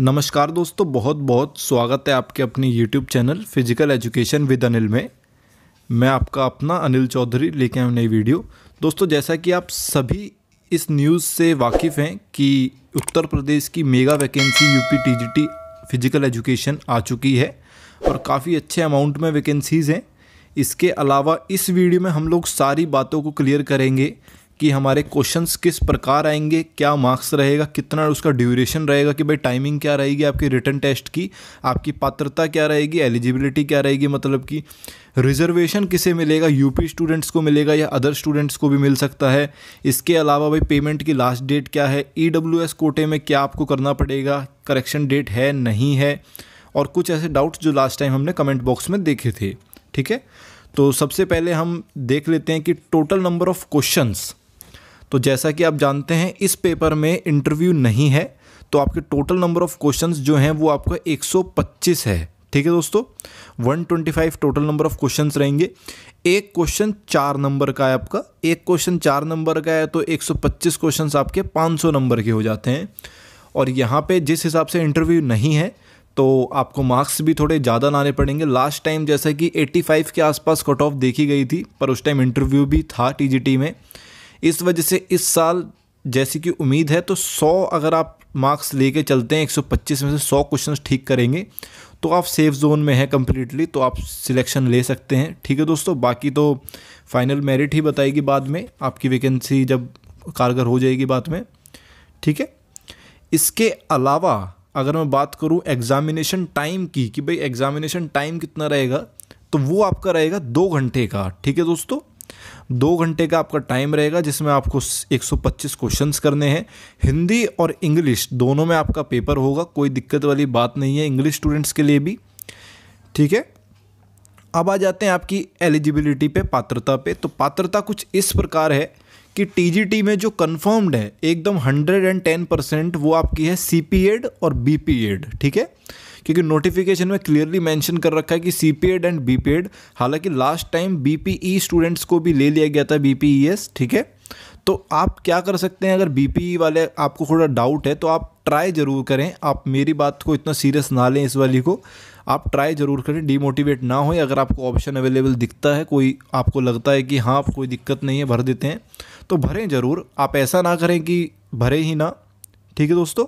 नमस्कार दोस्तों बहुत बहुत स्वागत है आपके अपने YouTube channel physical education with Anil में मैं आपका अपना अनिल चौधरी लेके आया नई वीडियो दोस्तों जैसा कि आप सभी इस न्यूज़ से वाकिफ़ हैं कि उत्तर प्रदेश की mega vacancy UP TGT physical education आ चुकी है और काफ़ी अच्छे अमाउंट में वैकेंसीज़ हैं इसके अलावा इस वीडियो में हम लोग सारी बातों को क्लियर करेंगे कि हमारे क्वेश्चंस किस प्रकार आएंगे क्या मार्क्स रहेगा कितना उसका ड्यूरेशन रहेगा कि भाई टाइमिंग क्या रहेगी आपकी रिटर्न टेस्ट की आपकी पात्रता क्या रहेगी एलिजिबिलिटी क्या रहेगी मतलब कि रिजर्वेशन किसे मिलेगा यूपी स्टूडेंट्स को मिलेगा या अदर स्टूडेंट्स को भी मिल सकता है इसके अलावा भाई पेमेंट की लास्ट डेट क्या है ई कोटे में क्या आपको करना पड़ेगा करेक्शन डेट है नहीं है और कुछ ऐसे डाउट्स जो लास्ट टाइम हमने कमेंट बॉक्स में देखे थे ठीक है तो सबसे पहले हम देख लेते हैं कि टोटल नंबर ऑफ़ क्वेश्चंस तो जैसा कि आप जानते हैं इस पेपर में इंटरव्यू नहीं है तो आपके टोटल नंबर ऑफ क्वेश्चन जो हैं वो आपका एक है ठीक है दोस्तों 125 टोटल नंबर ऑफ क्वेश्चंस रहेंगे एक क्वेश्चन चार नंबर का है आपका एक क्वेश्चन चार नंबर का है तो 125 क्वेश्चंस आपके 500 नंबर के हो जाते हैं और यहाँ पे जिस हिसाब से इंटरव्यू नहीं है तो आपको मार्क्स भी थोड़े ज़्यादा लाने पड़ेंगे लास्ट टाइम जैसा कि 85 के आसपास कट ऑफ देखी गई थी पर उस टाइम इंटरव्यू भी था टी में इस वजह से इस साल जैसी कि उम्मीद है तो 100 अगर आप मार्क्स लेके चलते हैं 125 में से 100 क्वेश्चन ठीक करेंगे तो आप सेफ जोन में हैं कम्प्लीटली तो आप सिलेक्शन ले सकते हैं ठीक है दोस्तों बाकी तो फाइनल मेरिट ही बताएगी बाद में आपकी वैकेंसी जब कारगर हो जाएगी बाद में ठीक है इसके अलावा अगर मैं बात करूं एग्ज़ामिनेशन टाइम की कि भाई एग्ज़ामिनेशन टाइम कितना रहेगा तो वो आपका रहेगा दो घंटे का ठीक है दोस्तों दो घंटे का आपका टाइम रहेगा जिसमें आपको 125 क्वेश्चंस करने हैं हिंदी और इंग्लिश दोनों में आपका पेपर होगा कोई दिक्कत वाली बात नहीं है इंग्लिश स्टूडेंट्स के लिए भी ठीक है अब आ जाते हैं आपकी एलिजिबिलिटी पे पात्रता पे तो पात्रता कुछ इस प्रकार है कि टीजीटी में जो कन्फर्म्ड है एकदम 110 परसेंट वो आपकी है सी और बी ठीक है क्योंकि नोटिफिकेशन में क्लियरली मेंशन कर रखा है कि C PEd and B PEd हालांकि last time B P E students को भी ले लिया गया था बी पी ई एस ठीक है तो आप क्या कर सकते हैं अगर बी पी ई वाले आपको थोड़ा डाउट है तो आप ट्राई ज़रूर करें आप मेरी बात को इतना सीरियस ना लें इस वाली को आप ट्राई ज़रूर करें डीमोटिवेट ना हो अगर आपको ऑप्शन अवेलेबल दिखता है कोई आपको लगता है कि हाँ कोई दिक्कत नहीं है भर देते हैं तो भरें ज़रूर आप ऐसा ना करें कि भरें ही ना ठीक है दोस्तों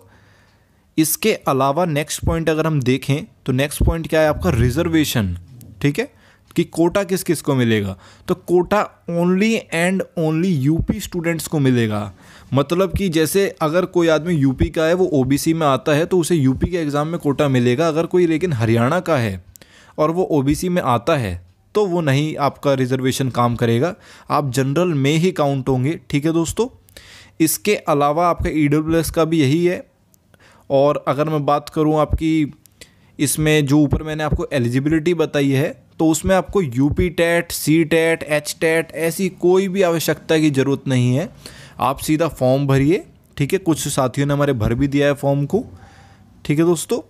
इसके अलावा नेक्स्ट पॉइंट अगर हम देखें तो नेक्स्ट पॉइंट क्या है आपका रिजर्वेशन ठीक है कि कोटा किस किस को मिलेगा तो quota only and only UP students को मिलेगा मतलब कि जैसे अगर कोई आदमी यूपी का है वो ओबीसी में आता है तो उसे यूपी के एग्ज़ाम में कोटा मिलेगा अगर कोई लेकिन हरियाणा का है और वो ओबीसी में आता है तो वो नहीं आपका रिजर्वेशन काम करेगा आप जनरल में ही काउंट होंगे ठीक है दोस्तों इसके अलावा आपका ई e का भी यही है और अगर मैं बात करूँ आपकी इसमें जो ऊपर मैंने आपको एलिजिबिलिटी बताई है तो उसमें आपको U P TET C TET H TET ऐसी कोई भी आवश्यकता की ज़रूरत नहीं है आप सीधा फॉर्म भरिए ठीक है कुछ साथियों ने हमारे भर भी दिया है फॉर्म को ठीक है दोस्तों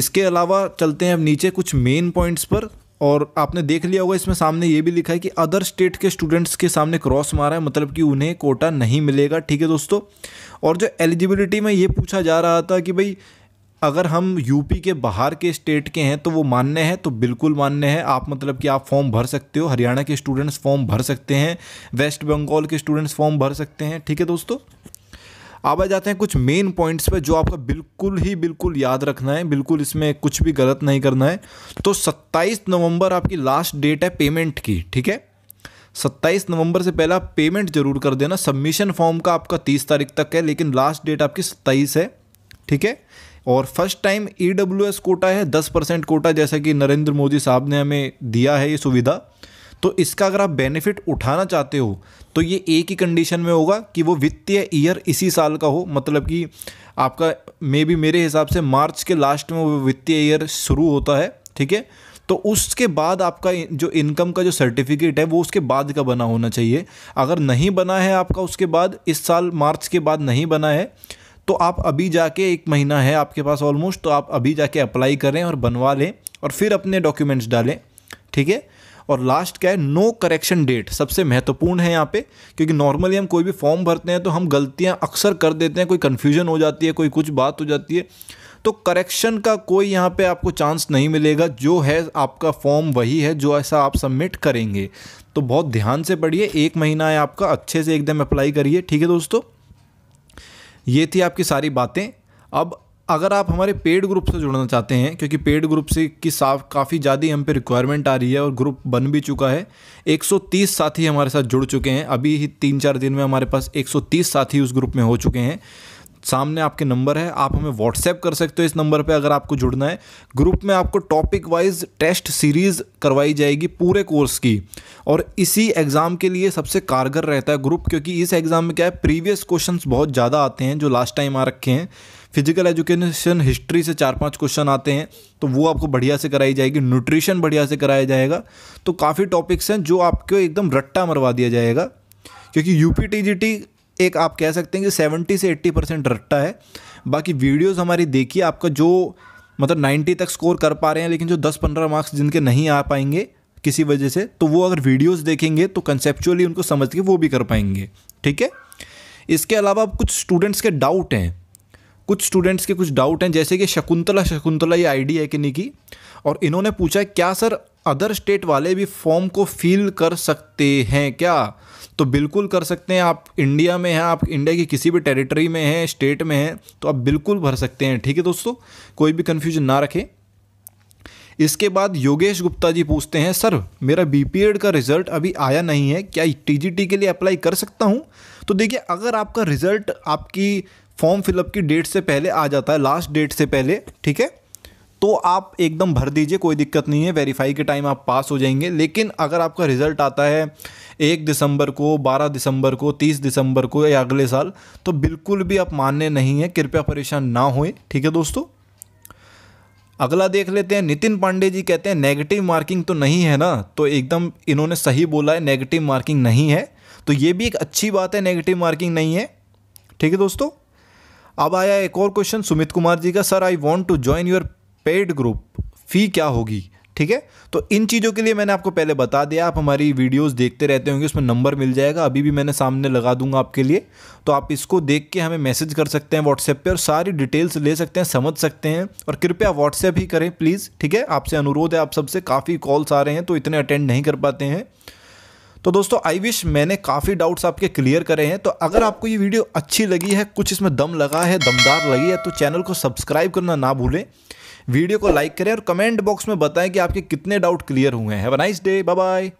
इसके अलावा चलते हैं अब नीचे कुछ मेन पॉइंट्स पर और आपने देख लिया होगा इसमें सामने ये भी लिखा है कि अदर स्टेट के स्टूडेंट्स के सामने क्रॉस मारा है मतलब कि उन्हें कोटा नहीं मिलेगा ठीक है दोस्तों और जो एलिजिबिलिटी में ये पूछा जा रहा था कि भाई अगर हम यूपी के बाहर के स्टेट के हैं तो वो मान्य है तो बिल्कुल मान्य है आप मतलब कि आप फॉर्म भर सकते हो हरियाणा के स्टूडेंट्स फॉर्म भर सकते हैं वेस्ट बंगाल के स्टूडेंट्स फॉर्म भर सकते हैं ठीक है दोस्तों अब आ जाते हैं कुछ मेन पॉइंट्स पे जो आपका बिल्कुल ही बिल्कुल याद रखना है बिल्कुल इसमें कुछ भी गलत नहीं करना है तो 27 नवंबर आपकी लास्ट डेट है पेमेंट की ठीक है 27 नवंबर से पहला आप पेमेंट जरूर कर देना सबमिशन फॉर्म का आपका 30 तारीख तक है लेकिन लास्ट डेट आपकी 27 है ठीक है और फर्स्ट टाइम ई कोटा है दस परसेंट कोटा जैसा कि नरेंद्र मोदी साहब ने हमें दिया है ये सुविधा तो इसका अगर आप बेनिफिट उठाना चाहते हो तो ये एक ही कंडीशन में होगा कि वो वित्तीय ईयर इसी साल का हो मतलब कि आपका मे बी मेरे हिसाब से मार्च के लास्ट में वो वित्तीय ईयर शुरू होता है ठीक है तो उसके बाद आपका जो इनकम का जो सर्टिफिकेट है वो उसके बाद का बना होना चाहिए अगर नहीं बना है आपका उसके बाद इस साल मार्च के बाद नहीं बना है तो आप अभी जाके एक महीना है आपके पास ऑलमोस्ट तो आप अभी जाके अप्लाई करें और बनवा लें और फिर अपने डॉक्यूमेंट्स डालें ठीक है और लास्ट क्या है नो करेक्शन डेट सबसे महत्वपूर्ण है यहाँ पे क्योंकि नॉर्मली हम कोई भी फॉर्म भरते हैं तो हम गलतियाँ अक्सर कर देते हैं कोई कन्फ्यूजन हो जाती है कोई कुछ बात हो जाती है तो करेक्शन का कोई यहाँ पे आपको चांस नहीं मिलेगा जो है आपका फॉर्म वही है जो ऐसा आप सबमिट करेंगे तो बहुत ध्यान से पढ़िए एक महीना है आपका अच्छे से एकदम अप्लाई करिए ठीक है दोस्तों ये थी आपकी सारी बातें अब अगर आप हमारे पेड ग्रुप से जुड़ना चाहते हैं क्योंकि पेड ग्रुप से की साफ काफ़ी ज़्यादा हम पे रिक्वायरमेंट आ रही है और ग्रुप बन भी चुका है 130 साथी हमारे साथ जुड़ चुके हैं अभी ही तीन चार दिन में हमारे पास 130 साथी उस ग्रुप में हो चुके हैं सामने आपके नंबर है आप हमें व्हाट्सएप कर सकते हो इस नंबर पे अगर आपको जुड़ना है ग्रुप में आपको टॉपिक वाइज टेस्ट सीरीज़ करवाई जाएगी पूरे कोर्स की और इसी एग्ज़ाम के लिए सबसे कारगर रहता है ग्रुप क्योंकि इस एग्ज़ाम में क्या है प्रीवियस क्वेश्चन बहुत ज़्यादा आते हैं जो लास्ट टाइम आ रखे हैं फिजिकल एजुकेशन हिस्ट्री से चार पांच क्वेश्चन आते हैं तो वो आपको बढ़िया से कराई जाएगी न्यूट्रिशन बढ़िया से कराया जाएगा तो काफ़ी टॉपिक्स हैं जो आपको एकदम रट्टा मरवा दिया जाएगा क्योंकि यू पी एक आप कह सकते हैं कि सेवेंटी से एट्टी परसेंट रट्टा है बाकी वीडियोज़ हमारी देखिए आपका जो मतलब नाइन्टी तक स्कोर कर पा रहे हैं लेकिन जो दस पंद्रह मार्क्स जिनके नहीं आ पाएंगे किसी वजह से तो वो अगर वीडियोस देखेंगे तो कंसेप्चुअली उनको समझ के वो भी कर पाएंगे ठीक है इसके अलावा अब कुछ स्टूडेंट्स के डाउट हैं कुछ स्टूडेंट्स के कुछ डाउट हैं जैसे कि शकुंतला शकुंतला ये आईडी है कि नहीं की और इन्होंने पूछा क्या सर अदर स्टेट वाले भी फॉर्म को फिल कर सकते हैं क्या तो बिल्कुल कर सकते हैं आप इंडिया में हैं आप इंडिया की किसी भी टेरिटरी में हैं स्टेट में हैं तो आप बिल्कुल भर सकते हैं ठीक है दोस्तों कोई भी कन्फ्यूजन ना रखें इसके बाद योगेश गुप्ता जी पूछते हैं सर मेरा बी का रिजल्ट अभी आया नहीं है क्या टी के लिए अप्लाई कर सकता हूँ तो देखिए अगर आपका रिजल्ट आपकी फॉर्म फिलअप की डेट से पहले आ जाता है लास्ट डेट से पहले ठीक है तो आप एकदम भर दीजिए कोई दिक्कत नहीं है वेरीफाई के टाइम आप पास हो जाएंगे लेकिन अगर आपका रिज़ल्ट आता है एक दिसंबर को बारह दिसंबर को तीस दिसंबर को या अगले साल तो बिल्कुल भी आप मान्य नहीं है कृपया परेशान ना होए ठीक है दोस्तों अगला देख लेते हैं नितिन पांडे जी कहते हैं नेगेटिव मार्किंग तो नहीं है ना तो एकदम इन्होंने सही बोला है नेगेटिव मार्किंग नहीं है तो ये भी एक अच्छी बात है नेगेटिव मार्किंग नहीं है ठीक है दोस्तों अब आया एक और क्वेश्चन सुमित कुमार जी का sir I want to join your paid group fee क्या होगी ठीक है तो इन चीज़ों के लिए मैंने आपको पहले बता दिया आप हमारी वीडियोस देखते रहते होंगे उसमें नंबर मिल जाएगा अभी भी मैंने सामने लगा दूंगा आपके लिए तो आप इसको देख के हमें मैसेज कर सकते हैं व्हाट्सएप पे और सारी डिटेल्स ले सकते हैं समझ सकते हैं और कृपया व्हाट्सएप ही करें प्लीज़ ठीक है आपसे अनुरोध है आप सबसे काफ़ी कॉल्स आ रहे हैं तो इतने अटेंड नहीं कर पाते हैं तो दोस्तों आई विश मैंने काफ़ी डाउट्स आपके क्लियर करे हैं तो अगर आपको ये वीडियो अच्छी लगी है कुछ इसमें दम लगा है दमदार लगी है तो चैनल को सब्सक्राइब करना ना भूलें वीडियो को लाइक करें और कमेंट बॉक्स में बताएं कि आपके कितने डाउट क्लियर हुए हैं नाइस डे बाय बाय